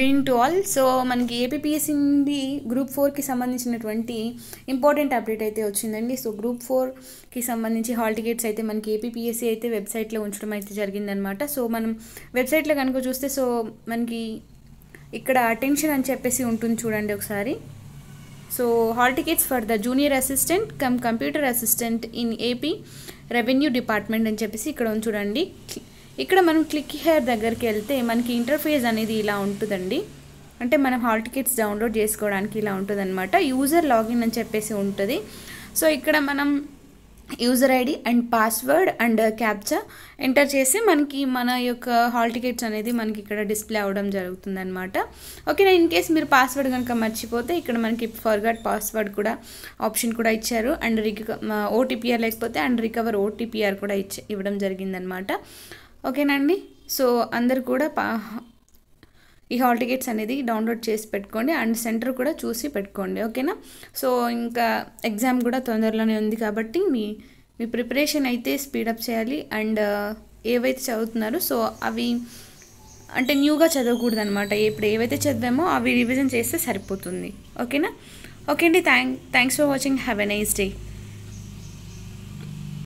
green to all so మనకి APPSC group ఫోర్కి సంబంధించినటువంటి ఇంపార్టెంట్ అప్డేట్ అయితే వచ్చిందండి సో గ్రూప్ ఫోర్కి సంబంధించి హాల్ టికెట్స్ అయితే మనకి ఏపీపీఎస్సీ అయితే వెబ్సైట్లో ఉంచడం అయితే జరిగిందనమాట సో మనం వెబ్సైట్లో కనుక చూస్తే సో మనకి ఇక్కడ అటెన్షన్ అని చెప్పేసి ఉంటుంది చూడండి ఒకసారి so hall tickets for the junior assistant cum computer assistant in AP revenue department అని చెప్పేసి ఇక్కడ చూడండి ఇక్కడ మనం క్లిక్ హెయిర్ దగ్గరికి వెళ్తే మనకి ఇంటర్ఫేస్ అనేది ఇలా ఉంటుందండి అంటే మనం హాల్ టికెట్స్ డౌన్లోడ్ చేసుకోవడానికి ఇలా ఉంటుందన్నమాట యూజర్ లాగిన్ అని చెప్పేసి ఉంటుంది సో ఇక్కడ మనం user ID and password and captcha enter చేసి మనకి మన యొక్క హాల్ టికెట్స్ అనేది మనకి ఇక్కడ డిస్ప్లే అవ్వడం జరుగుతుందనమాట ఓకే ఇన్ కేస్ మీరు పాస్వర్డ్ కనుక మర్చిపోతే ఇక్కడ మనకి ఫర్గట్ పాస్వర్డ్ కూడా ఆప్షన్ కూడా ఇచ్చారు అండ్ రిక ఓటీపీఆర్ లేకపోతే అండ్ రికవర్ ఓటీపీఆర్ కూడా ఇచ్చే ఇవ్వడం జరిగిందనమాట ఓకేనండి సో అందరు కూడా పా ఈ హాల్ టికెట్స్ అనేది డౌన్లోడ్ చేసి పెట్టుకోండి అండ్ సెంటర్ కూడా చూసి పెట్టుకోండి ఓకేనా సో ఇంకా ఎగ్జామ్ కూడా తొందరలోనే ఉంది కాబట్టి మీ మీ ప్రిపరేషన్ అయితే స్పీడప్ చేయాలి అండ్ ఏవైతే చదువుతున్నారో సో అవి అంటే న్యూగా చదవకూడదు అనమాట ఇప్పుడు ఏవైతే చదివామో అవి రివిజన్ చేస్తే సరిపోతుంది ఓకేనా ఓకే అండి thank thanks for watching have a nice day